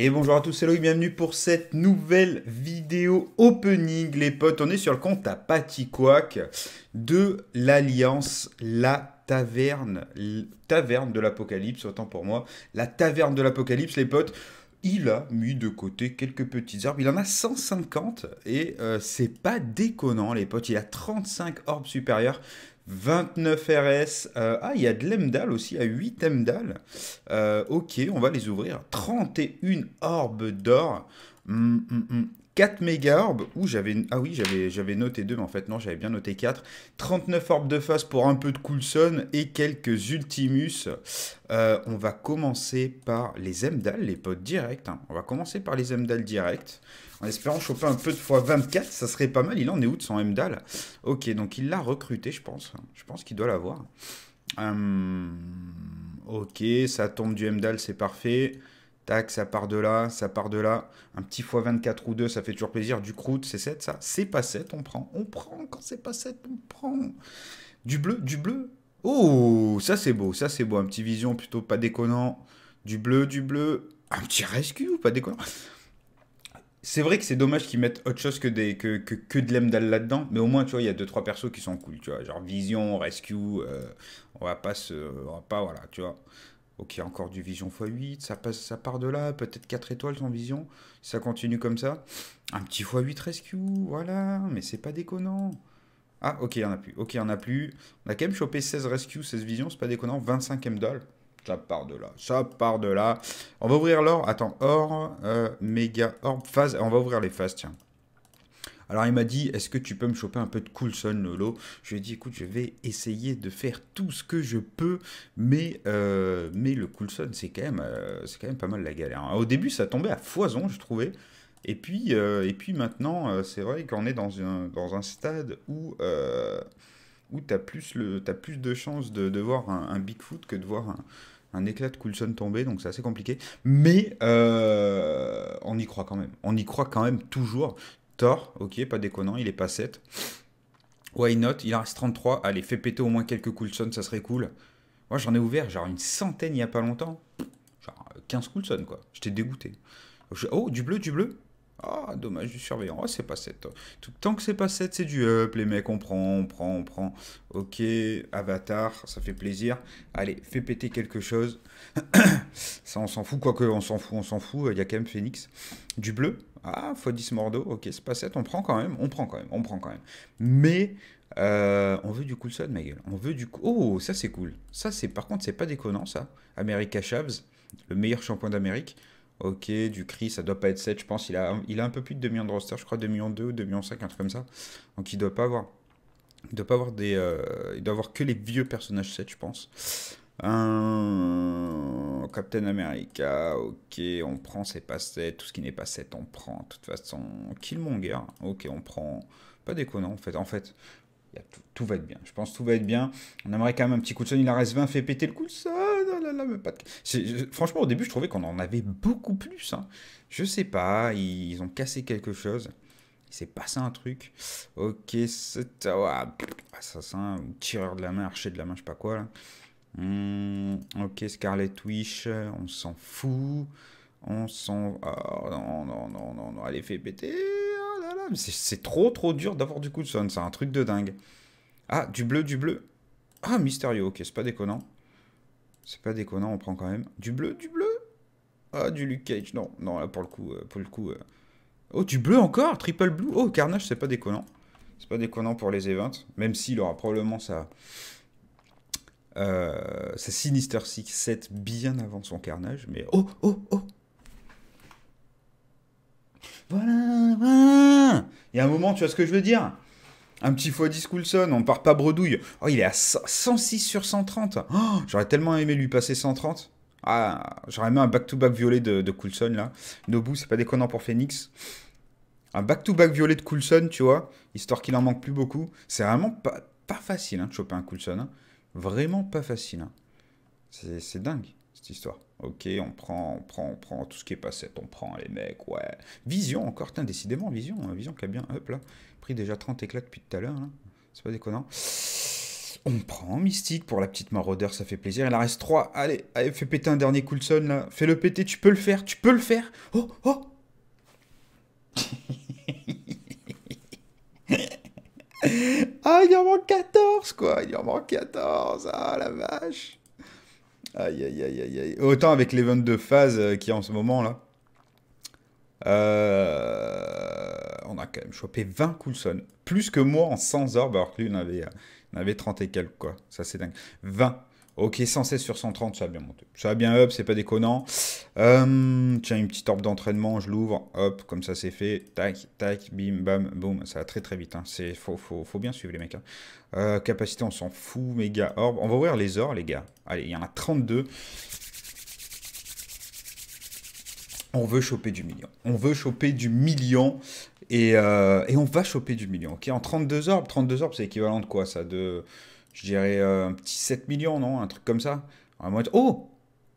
Et bonjour à tous, c'est Loïc, bienvenue pour cette nouvelle vidéo opening. Les potes, on est sur le compte à Quack de l'Alliance La Taverne, Taverne de l'Apocalypse, autant pour moi, la Taverne de l'Apocalypse, les potes il a mis de côté quelques petites orbes. Il en a 150 et euh, c'est pas déconnant, les potes. Il a 35 orbes supérieures. 29 RS. Euh, ah, il y a de l'Emdal aussi, à 8 Emdal. Euh, ok, on va les ouvrir. 31 orbes d'or. Hum, hum, hum. 4 méga orbes. j'avais. Ah oui, j'avais noté 2, mais en fait, non, j'avais bien noté 4. 39 orbes de face pour un peu de Coulson et quelques Ultimus. Euh, on va commencer par les Emdal, les potes directs. Hein. On va commencer par les Emdal directs. En espérant choper un peu de fois 24 ça serait pas mal. Il en est où de son Emdal Ok, donc il l'a recruté, je pense. Je pense qu'il doit l'avoir. Euh, ok, ça tombe du Emdal, c'est parfait. Tac, ça part de là, ça part de là. Un petit x24 ou 2, ça fait toujours plaisir. Du croûte, c'est 7, ça. C'est pas 7, on prend. On prend. Quand c'est pas 7, on prend. Du bleu, du bleu. Oh, ça c'est beau, ça c'est beau. Un petit vision plutôt pas déconnant. Du bleu, du bleu. Un petit rescue, pas déconnant. C'est vrai que c'est dommage qu'ils mettent autre chose que, des, que, que, que de l'Emdal là-dedans, mais au moins, tu vois, il y a 2-3 persos qui sont cool, tu vois. Genre Vision, Rescue, euh, on va pas se. On va pas, voilà, tu vois. Ok, encore du Vision x8, ça, passe, ça part de là, peut-être 4 étoiles son Vision, ça continue comme ça. Un petit x8 Rescue, voilà, mais c'est pas déconnant. Ah, ok, il n'y en a plus. Ok, il en a plus. On a quand même chopé 16 Rescue, 16 Vision, c'est pas déconnant, 25 MDOL. Ça part de là, ça part de là. On va ouvrir l'or, attends, or, euh, méga or, phase, on va ouvrir les phases, tiens. Alors il m'a dit, est-ce que tu peux me choper un peu de Coulson, Lolo Je lui ai dit, écoute, je vais essayer de faire tout ce que je peux, mais, euh, mais le Coulson, c'est quand, même, euh, c'est quand même pas mal la galère. Hein. Au début, ça tombait à foison, je trouvais. Et puis, euh, et puis maintenant, c'est vrai qu'on est dans un, dans un stade où où tu as, plus de chances de, voir un, Bigfoot que de voir un, éclat de Coulson tomber, donc c'est assez compliqué. Mais on y croit quand même. On y croit quand même toujours. Thor, ok, pas déconnant, il est pas 7. Why not Il en reste 33. Allez, fais péter au moins quelques Coulson, ça serait cool. Moi, j'en ai ouvert genre une centaine il n'y a pas longtemps. Genre 15 Coulson, quoi. J'étais dégoûté. Oh, du bleu, du bleu ah, dommage du surveillant. Oh, c'est pas 7. Tout, le temps que c'est pas 7, c'est du up, les mecs. On prend, on prend, on prend. Ok, Avatar, ça fait plaisir. Allez, fais péter quelque chose. ça, on s'en fout. Quoique, on s'en fout, on s'en fout. Il y a quand même Phoenix. Du bleu. Ah, x10 Mordo. Ok, c'est pas 7. On prend quand même. On prend quand même. On prend quand même. Mais. Euh, on veut du cool ma gueule. On veut du Oh, ça c'est cool. Ça c'est par contre c'est pas déconnant ça. America Chavez le meilleur champion d'Amérique. Ok, du cri ça doit pas être 7, je pense. Il a, il a un peu plus de 2 millions de roster, je crois 2 millions 2 ou 2 millions 5, un truc comme ça. Donc il doit pas avoir. Il doit pas avoir des. Euh, il doit avoir que les vieux personnages 7, je pense. Euh, Captain America, ok, on prend, c'est pas 7. Tout ce qui n'est pas 7, on prend. De toute façon, Killmonger, ok, on prend. Pas déconnant en fait. En fait, tout, va être bien. Je pense tout va être bien. On aimerait quand même un petit coup de son. Il en reste 20, fait péter le coup de son. Franchement, au début, je trouvais qu'on en avait beaucoup plus. Hein. Je sais pas, ils, ont cassé quelque chose. Il s'est passé un truc. Ok, c'est... Ah, assassin, tireur de la main, archer de la main, je sais pas quoi. Hmm, ok, Scarlet Witch, on s'en fout. On s'en... Oh, non, non, non, non, allez, fais péter. Ah c'est trop, trop dur d'avoir du coup de son. C'est un truc de dingue. Ah, du bleu, du bleu. Ah, mystérieux, ok, c'est pas déconnant. C'est pas déconnant, on prend quand même. Du bleu, du bleu Ah, du Luke Cage. Non, non, là, pour le coup, euh, pour le coup... Euh. Oh, du bleu encore Triple blue Oh, Carnage, c'est pas déconnant. C'est pas déconnant pour les events, même s'il aura probablement sa... Euh, Sinister Six 7 bien avant son carnage, mais oh, oh, oh Voilà, voilà Il y a un moment, tu vois ce que je veux dire un petit fois 10 Coulson, on part pas bredouille. Oh, il est à 106 sur 130. J'aurais tellement aimé lui passer 130. Ah, j'aurais aimé un back-to-back violet de, Coulson, là. Nobu, c'est pas déconnant pour Phoenix. Un back-to-back violet de Coulson, tu vois, histoire qu'il en manque plus beaucoup. C'est vraiment pas, facile hein, de choper un Coulson. Hein. Vraiment pas facile. Hein. C'est dingue histoire. Ok, on prend, on prend, on prend tout ce qui est passé, on prend les mecs, ouais. Vision encore, tain, décidément, Vision, euh, Vision qui a bien, hop là, pris déjà 30 éclats depuis tout à l'heure, c'est pas déconnant. On prend Mystique pour la petite maraudeur, ça fait plaisir. Il en reste 3. Allez, allez, fais péter un dernier Coulson là. Fais-le péter, tu peux le faire, tu peux le faire. Oh, oh Ah, il en manque 14 quoi, il en manque 14. Ah la vache. Aïe, aïe, aïe, aïe, Autant avec les 22 phases euh, qui est en ce moment là. Euh, on a quand même chopé 20 Coulson. Plus que moi en 100 orbes, alors que lui, il avait, euh, avait 30 et quelques, quoi. Ça, c'est dingue. 20. Ok, 116 sur 130, ça a bien monté. Ça a bien up, c'est pas déconnant. Hum, tiens, une petite orbe d'entraînement, je l'ouvre, hop, comme ça c'est fait. Tac, tac, bim, bam, boum. Ça va très très vite. Il hein. C'est, faut, faut, bien suivre les mecs. Hein. Euh, capacité, on s'en fout, méga orbe. On va ouvrir les ors, les gars. Allez, il y en a 32. On veut choper du million. On veut choper du million. Et, euh, on va choper du million. Ok, en 32 orbes, 32 orbes, c'est équivalent de quoi ça De je dirais euh, un petit 7 millions, non Un truc comme ça. Oh, un mois Oh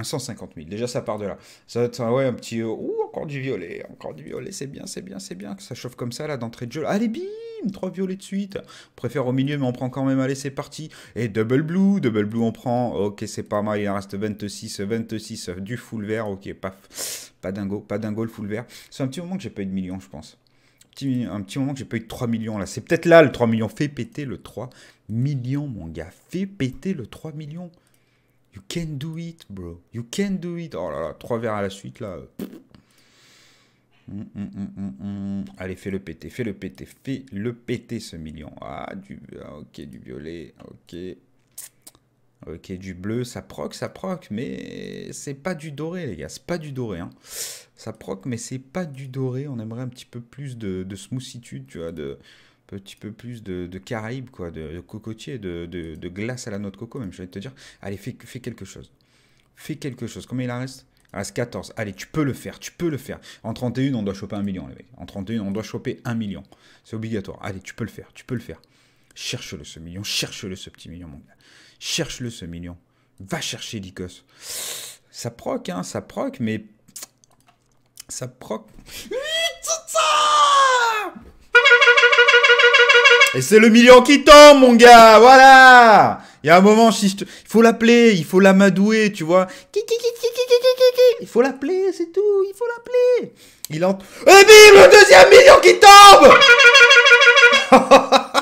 150 000. Déjà, ça part de là. Ça va ah ouais, un petit. Euh, ouh, encore du violet, encore du violet, c'est bien, c'est bien, c'est bien. Que ça chauffe comme ça, là, d'entrée de jeu. Allez, bim Trois violets de suite. On préfère au milieu, mais on prend quand même. Allez, c'est parti. Et double blue, double blue, on prend. Ok, c'est pas mal. Il reste 26, 26, du full vert. Ok, paf. Pas dingo, pas dingo le full vert. C'est un petit moment que j'ai pas eu de millions, je pense un petit moment que j'ai pas eu 3 millions là. C'est peut-être là le 3 millions. Fais péter le 3 millions, mon gars. Fais péter le 3 millions. You can do it, bro. You can do it. Oh là là, 3 verres à la suite là. Hum, hum, hum, Allez, fais le péter, fais le péter, fais le péter ce million. Ah, du, ah, ok, du violet, ok. Euh, qui du bleu, ça proque, ça proc, mais c'est pas du doré, les gars, c'est pas du doré. Hein. Ça proque, mais c'est pas du doré. On aimerait un petit peu plus de, smoothitude, tu vois, de un petit peu plus de, caraïbes, quoi, de, cocotier, de, glace à la noix de coco, même, je vais te dire. Allez, fais, quelque chose. Fais quelque chose. Combien il en reste Il reste 14. Allez, tu peux le faire, tu peux le faire. En 31, on doit choper un million, les mecs. En 31, on doit choper un million. C'est obligatoire. Allez, tu peux le faire, tu peux le faire. Cherche-le, ce million, cherche-le, ce petit million, mon gars Cherche-le, ce million. Va chercher licos. Ça proc, hein, ça proc, mais... Ça proc... Et c'est le million qui tombe, mon gars, voilà Il y a un moment, si il faut l'appeler, il faut l'amadouer, tu vois. Il faut l'appeler, c'est tout, il faut l'appeler. Il entre... Et bim, le deuxième million qui tombe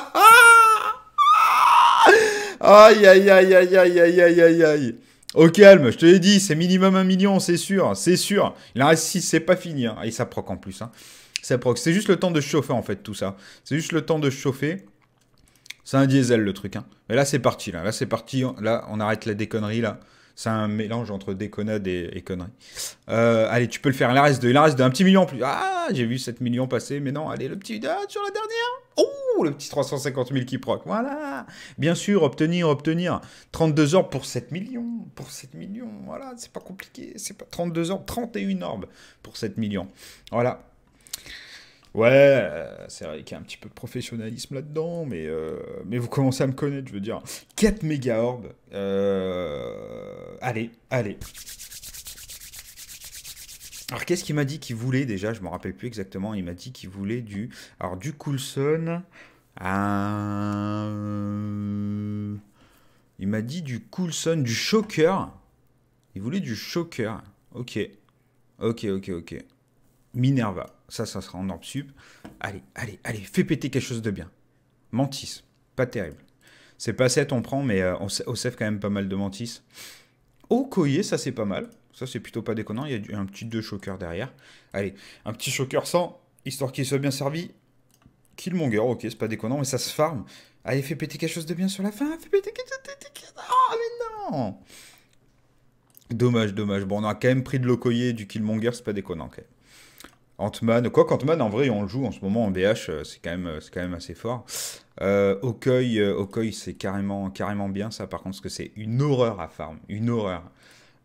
Aïe, aïe, aïe, aïe, aïe, aïe, aïe, aïe, aïe. Au calme, je te l'ai dit, c'est minimum un million, c'est sûr, c'est sûr. Il en reste 6, c'est pas fini. Hein. Et ça en plus. Hein. Ça C'est juste le temps de chauffer en fait tout ça. C'est juste le temps de chauffer. C'est un diesel le truc. Hein. Mais là c'est parti, là, là c'est parti. Là on arrête la déconnerie là. C'est un mélange entre déconnade et, et connerie. Euh, allez, tu peux le faire. Il en reste, reste d'un petit million en plus. Ah, j'ai vu 7 millions passer, mais non. Allez, le petit ah, sur la dernière. Oh, le petit 350 000 qui proc. Voilà. Bien sûr, obtenir, obtenir. 32 orbes pour 7 millions. Pour 7 millions. Voilà, c'est pas compliqué. C'est pas 32 orbes, 31 orbes pour 7 millions. Voilà. Ouais, euh, c'est vrai qu'il y a un petit peu de professionnalisme là-dedans, mais, euh, mais vous commencez à me connaître, je veux dire. 4 méga orbes. Euh, allez, allez. Alors qu'est-ce qu'il m'a dit qu'il voulait déjà Je me rappelle plus exactement. Il m'a dit qu'il voulait du... Alors du Coulson Il m'a dit du Coulson, du Shocker. Il voulait du Shocker. Ok. Ok, ok, ok. Minerva. Ça, ça sera en orbe sub. Allez, allez, allez, fais péter quelque chose de bien. Mantis, pas terrible. C'est pas 7, on prend, mais on, euh, on quand même pas mal de Mantis. Okoye, ça c'est pas mal. Ça c'est plutôt pas déconnant. Il y a un petit 2 choqueur derrière. Allez, un petit choqueur sans, histoire qu'il soit bien servi. Killmonger, ok, c'est pas déconnant, mais ça se farm. Allez, fais péter quelque chose de bien sur la fin. Fais péter quelque chose de... Oh, mais non Dommage, dommage. Bon, on a quand même pris de l'Okoye et du Killmonger, c'est pas déconnant ok Ant-Man, quoi qu'Ant-Man, en vrai, on le joue en ce moment en BH, euh, c'est quand, même, euh, quand même assez fort. Okoy, euh, c'est carrément, carrément bien, ça, par contre, parce que c'est une horreur à farm, une horreur.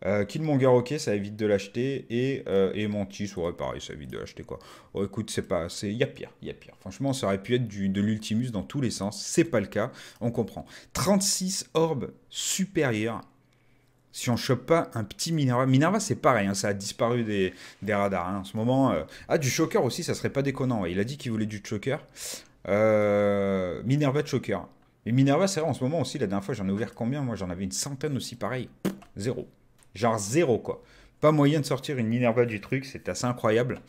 Euh, Killmonger, ok, ça évite de l'acheter. Et, et, Mantis, ouais, pareil, ça évite de l'acheter, quoi. Oh, écoute, c'est pas. Il y a pire, il y a pire. Franchement, ça aurait pu être du, de l'Ultimus dans tous les sens. C'est pas le cas, on comprend. 36 orbes supérieurs si on chope pas un petit Minerva. Minerva, c'est pareil, hein, ça a disparu des, radars hein. en ce moment. Euh, ah, du Choker aussi, ça serait pas déconnant. Il a dit qu'il voulait du Choker. Euh, Minerva Choker. Mais Et Minerva, c'est vrai, en ce moment aussi, la dernière fois, j'en ai ouvert combien Moi, j'en avais une centaine aussi, pareil. zéro. Genre zéro, quoi. Pas moyen de sortir une Minerva du truc, c'est assez incroyable.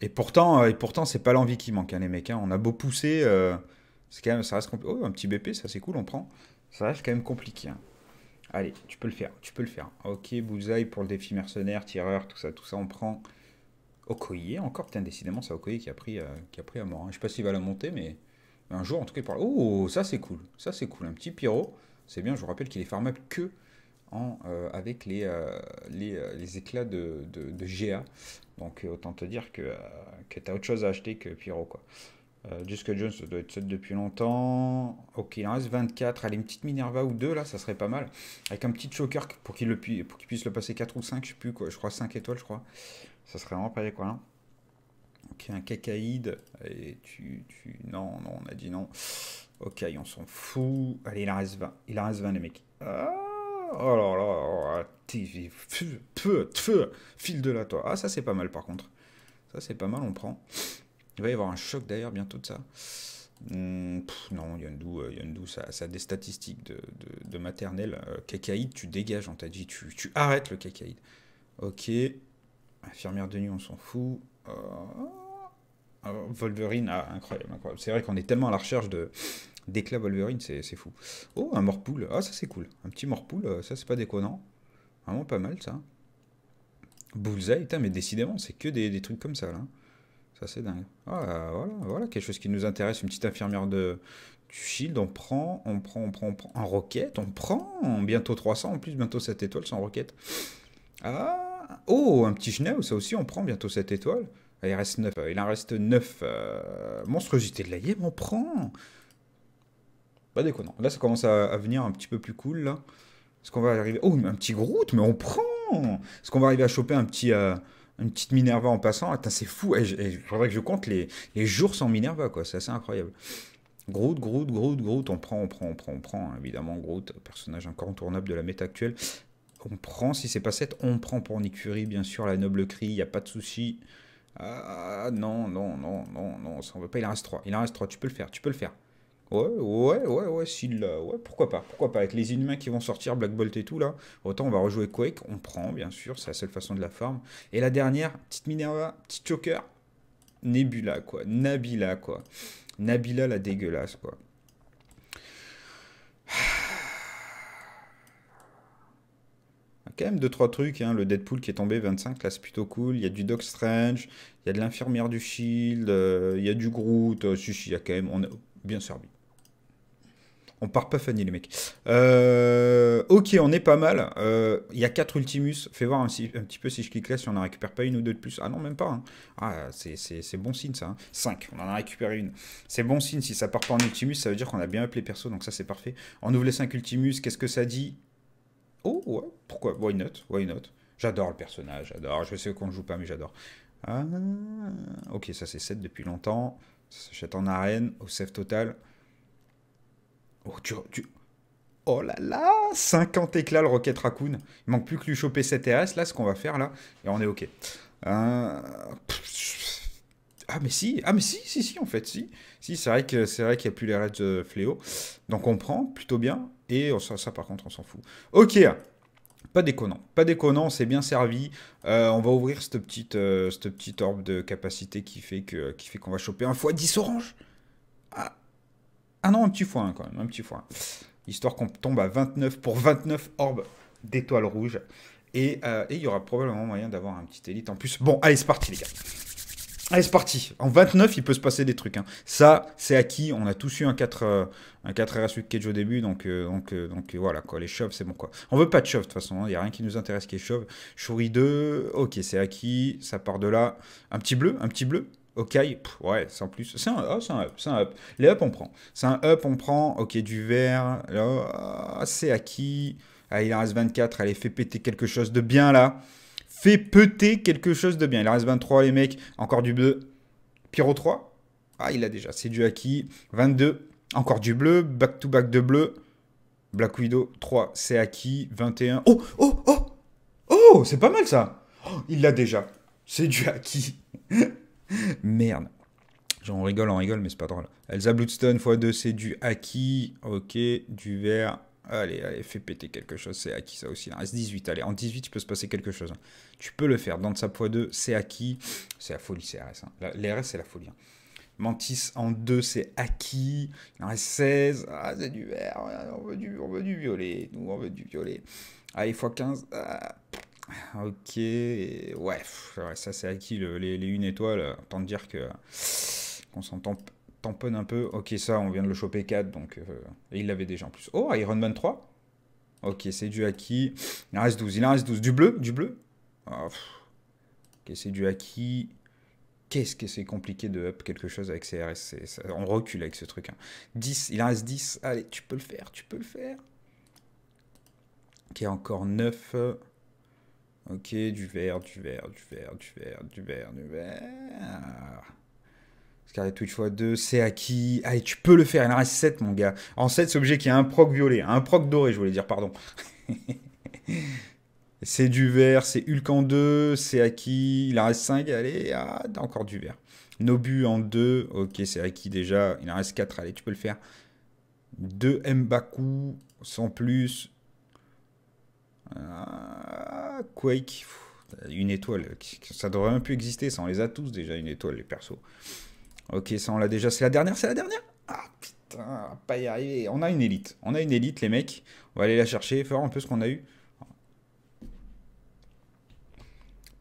Et pourtant, euh, et pourtant c'est pas l'envie qui manque, hein, les mecs. On a beau pousser, c'est quand même, ça reste compliqué. Oh, un petit BP, ça c'est cool, on prend. Ça reste quand même compliqué. Allez, tu peux le faire, tu peux le faire. Ok, bouzaï pour le défi mercenaire, tireur, tout ça, tout ça, on prend. Okoye, encore, putain, décidément, c'est Okoye qui a pris, euh, qui a pris à mort. Hein. je ne sais pas s'il va la monter, mais un jour, en tout cas, il parle. Oh, ça c'est cool, ça c'est cool. Un petit pyro, c'est bien, je vous rappelle qu'il est farmable que en, euh, avec les, euh, les, éclats de, de, GA. Donc, autant te dire que, tu as autre chose à acheter que pyro, quoi. Euh, Jusque Jones, ça doit être 7 depuis longtemps. Ok, il en reste 24. Allez, une petite Minerva ou deux, là, ça serait pas mal. Avec un petit choker pour qu'il puisse le passer 4 ou 5, je sais plus quoi. Je crois 5 étoiles, je crois. Ça serait vraiment pas quoi, hein. Ok, un cacaïde. Allez, tu, Non, non, on a dit non. Ok, on s'en fout. Allez, il en reste 20. Il en reste 20, les mecs. Ah, oh là là, oh, ah, TV. Feu, fil de la toi. Ah, ça, c'est pas mal, par contre. Ça, c'est pas mal, on prend. Il va y avoir un choc d'ailleurs bientôt de ça. Hmm, non, Yondu, euh, ça, a des statistiques de, maternelle. cacaïde, euh, tu dégages, on t'a dit, tu, arrêtes le cacaïde. Ok. Infirmière de nuit, on s'en fout. Euh, oh, Wolverine, ah, incroyable, incroyable. C'est vrai qu'on est tellement à la recherche de d'éclat Wolverine, c'est fou. Oh, un morpoule, ah, ça c'est cool. Un petit morpoule, euh, ça c'est pas déconnant. Vraiment pas mal ça. Bullseye, mais décidément, c'est que des trucs comme ça là c'est dingue. Ah, voilà, voilà, quelque chose qui nous intéresse, une petite infirmière de, du shield, on prend, on prend, on prend, on prend, en roquette, on prend, bientôt 300, en plus, bientôt 7 étoiles sans roquette. Ah, oh, un petit genève, ça aussi, on prend bientôt 7 étoiles. Ah, il reste 9, euh, il en reste 9. Euh, monstruosité de la on prend. Pas déconnant. Là, ça commence à, venir un petit peu plus cool, là. Est-ce qu'on va arriver... Oh, un petit Groot, mais on prend Est-ce qu'on va arriver à choper un petit... Euh, une petite Minerva en passant. C'est fou. Il faudrait que je compte les, jours sans Minerva, quoi. C'est assez incroyable. Groot, Groot, Groot, Groot, on prend, on prend, on prend, on prend, hein, évidemment, Groot, personnage incontournable de la méta actuelle. On prend, si c'est pas 7, on prend pour Nick Fury, bien sûr, la noble cri, il n'y a pas de souci. Ah non, non, non, non, non, ça on veut pas, il en reste 3, il en reste 3, tu peux le faire, tu peux le faire. Ouais, ouais, ouais, ouais, s'il l'a. Ouais, pourquoi pas Pourquoi pas Avec les inhumains qui vont sortir, Black Bolt et tout, là. Autant on va rejouer Quake, on prend, bien sûr, c'est la seule façon de la forme Et la dernière, petite Minerva, petit Joker. Nebula, quoi. Nabila, quoi. Nabila la dégueulasse, quoi. quand même 2 trois trucs. Hein. Le Deadpool qui est tombé 25, là c'est plutôt cool. Il y a du Doc Strange, il y a de l'infirmière du Shield, euh, il y a du Groot. Euh, sushi, il y a quand même. On est bien servi. On part pas fané les mecs. Euh, ok, on est pas mal. Euh, il y a 4 Ultimus. Fais voir un, petit peu si je clique là, si on en récupère pas une ou deux de plus. Ah non, même pas. Hein. Ah, c'est bon signe ça. 5, hein. on en a récupéré une. C'est bon signe, si ça part pas en Ultimus, ça veut dire qu'on a bien appelé perso, donc ça c'est parfait. On ouvre les 5 Ultimus, qu'est-ce que ça dit Oh, ouais, pourquoi Why not Why not J'adore le personnage, j'adore. Je sais qu'on ne joue pas, mais j'adore. Ah, ok, ça c'est 7 depuis longtemps. Ça s'achète en arène, au save total. Oh, oh là là 50 éclats le Rocket Raccoon. Il manque plus que lui choper 7 RS, là, ce qu'on va faire, là. Et on est OK. Euh, ah mais si, ah mais si, si, si, en fait, si. Si, c'est vrai que c'est qu'il n'y a plus les raids de fléau. Donc on prend plutôt bien. Et oh, ça, par contre, on s'en fout. Ok, pas déconnant. Pas déconnant, c'est bien servi. Euh, on va ouvrir cette petite, euh, cette petite orbe de capacité qui fait qu'on va choper un fois 10 oranges. Ah, ah non, un petit fois quand même, un petit fois. Histoire qu'on tombe à 29 pour 29 orbes d'étoiles rouges. Euh, et il y aura probablement moyen d'avoir un petit élite en plus. Bon, allez, c'est parti les gars. Allez, c'est parti. En 29, il peut se passer des trucs. Hein. Ça, c'est acquis. On a tous eu un 4, euh, un 4 Cage au début. Donc, euh, donc, donc voilà, quoi. les chauves, c'est bon. quoi. On veut pas de chauves, de toute façon. Il hein. n'y a rien qui nous intéresse qui est chauve. Chouri 2, ok, c'est acquis. Ça part de là. Un petit bleu, un petit bleu. Ok, ouais, sans plus. C'est un, oh, c'est un up, c'est un up. Les up, on prend. C'est un up, on prend. Ok, du vert. Ah, c'est acquis. ah il en reste 24. Allez, fais péter quelque chose de bien là. Fais péter quelque chose de bien. Il en reste 23, les mecs. Encore du bleu. Pyro 3. Ah, il a déjà. C'est du acquis. 22. Encore du bleu. Back to back de bleu. Black Widow 3. C'est acquis. 21. Oh, oh, oh. Oh, c'est pas mal ça. Oh, il l'a déjà. C'est du acquis. Merde. Genre on rigole, on rigole, mais c'est pas drôle. Elsa Bloodstone x2, c'est du acquis. Ok, du vert. Allez, allez, fais péter quelque chose, c'est acquis ça aussi. reste 18 allez, en 18, il peut se passer quelque chose. Tu peux le faire. Dans sa x2, c'est acquis. C'est la folie, c'est RS. Hein. c'est la folie. Hein. Mantis en 2, c'est acquis. 16. Ah, c'est du vert. On veut du, on du violet. Nous, on veut du violet. Allez, x15. Ok, ouais, ça c'est acquis les, les, une étoile. Euh, tant de dire que euh, qu'on s'en tamponne un peu. Ok, ça on vient de le choper 4, donc euh, il l'avait déjà en plus. Oh, Iron Man 3 Ok, c'est du acquis. Il en reste 12, il en reste 12. Du bleu Du bleu ah, Ok, c'est du acquis. Qu'est-ce que c'est compliqué de up quelque chose avec CRS On recule avec ce truc. 10, hein. il en reste 10. Allez, tu peux le faire, tu peux le faire. Ok, encore 9. Ok, du vert, du vert, du vert, du vert, du vert, du vert. Scarlet Twitch x2, c'est acquis. Allez, tu peux le faire, il en reste 7, mon gars. En 7, c'est obligé qu'il y ait un proc violet, un proc doré, je voulais dire, pardon. c'est du vert, c'est Hulk en 2, c'est acquis, il en reste 5, allez, ah, encore du vert. Nobu en 2, ok, c'est acquis déjà, il en reste 4, allez, tu peux le faire. 2 Mbaku, sans plus, ah, Quake, une étoile. Ça devrait même plus exister, ça. On les a tous déjà, une étoile, les persos. Ok, ça, on l'a déjà. C'est la dernière, c'est la dernière Ah, putain, pas y arriver. On a une élite. On a une élite, les mecs. On va aller la chercher, faire un peu ce qu'on a eu.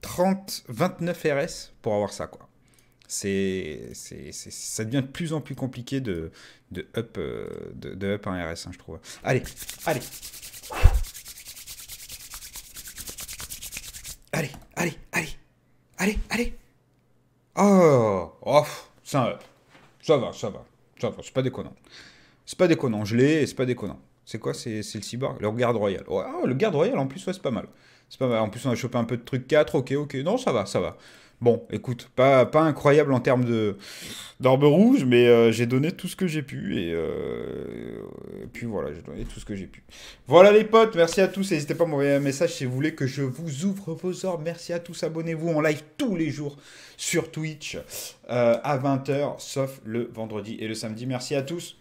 30, 29 RS pour avoir ça, quoi. C'est, c'est, ça devient de plus en plus compliqué de, de, up, euh, de, up un RS, hein, je trouve. Allez, allez, Allez, allez, allez, allez. Oh, ça, ça va, ça va, ça va, c'est pas déconnant. C'est pas déconnant, je l'ai c'est pas déconnant. C'est quoi C'est le cyborg Le garde royal. Oh, le garde royal en plus, ouais, c'est pas mal. C'est pas mal. En plus, on a chopé un peu de trucs 4, ok, ok. Non, ça va, ça va. Bon, écoute, pas, pas incroyable en termes de d'orbe rouge, mais euh, j'ai donné tout ce que j'ai pu. Euh, et, puis voilà, j'ai donné tout ce que j'ai pu. Voilà les potes, merci à tous. N'hésitez pas à m'envoyer un message si vous voulez que je vous ouvre vos orbes. Merci à tous, abonnez-vous en live tous les jours sur Twitch euh, à 20h, sauf le vendredi et le samedi. Merci à tous.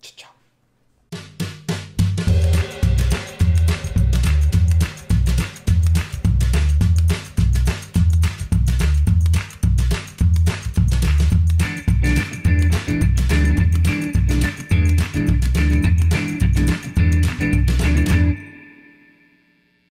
Ciao, ciao.